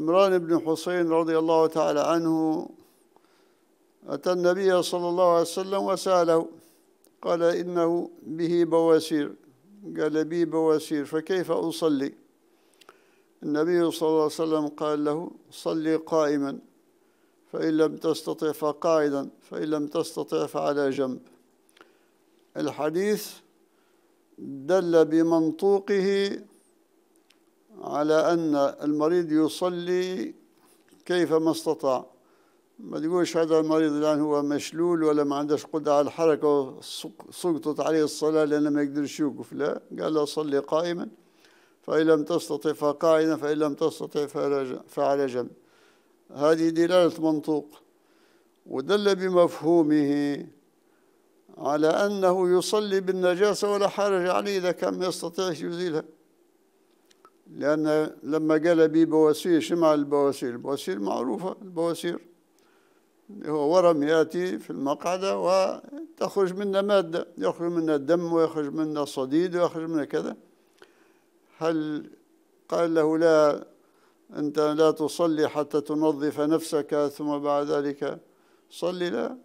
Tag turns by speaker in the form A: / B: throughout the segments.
A: عمران بن حسين رضي الله تعالى عنه أتى النبي صلى الله عليه وسلم وسأله قال إنه به بواسير قال بي بواسير فكيف أصلي النبي صلى الله عليه وسلم قال له صلي قائما فإن لم تستطع فقاعدا فإن لم تستطع فعلى جنب الحديث دل بمنطوقه على أن المريض يصلي كيفما استطاع ما تقولش هذا المريض الآن هو مشلول ولا ما عندهش قدرة على الحركة سقطت عليه الصلاة لأنه ما يقدرش يوقف لا قال له صلي قائما فإن لم تستطع فقاعدا فإن لم تستطع فعلى جنب هذه دلالة منطوق ودل بمفهومه على أنه يصلي بالنجاسة ولا حرج عليه إذا كان ما يستطيعش يزيلها لأن لما قال بي بواسير شمع البواسير البواسير معروفة البواسير هو ورم يأتي في المقعدة وتخرج منه مادة يخرج منه الدم ويخرج منه صديد ويخرج منه كذا هل قال له لا أنت لا تصلي حتى تنظف نفسك ثم بعد ذلك صلي لا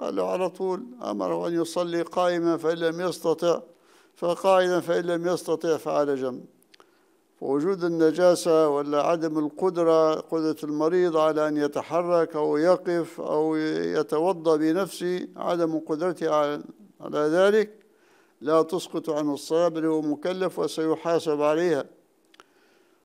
A: قال له على طول أمره أن يصلي قائما فإن لم يستطع فقاعدا فإن لم يستطع فعلى جنب وجود النجاسة ولا عدم القدرة قدرة المريض على أن يتحرك أو يقف أو يتوضأ بنفسه عدم قدرته على ذلك لا تسقط عن الصابر ومكلف وسيحاسب عليها